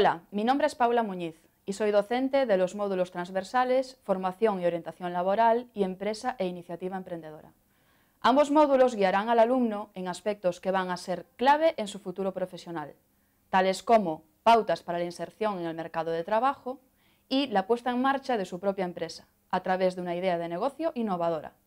Hola, mi nombre es Paula Muñiz y soy docente de los módulos transversales Formación y Orientación Laboral y Empresa e Iniciativa Emprendedora. Ambos módulos guiarán al alumno en aspectos que van a ser clave en su futuro profesional, tales como pautas para la inserción en el mercado de trabajo y la puesta en marcha de su propia empresa, a través de una idea de negocio innovadora.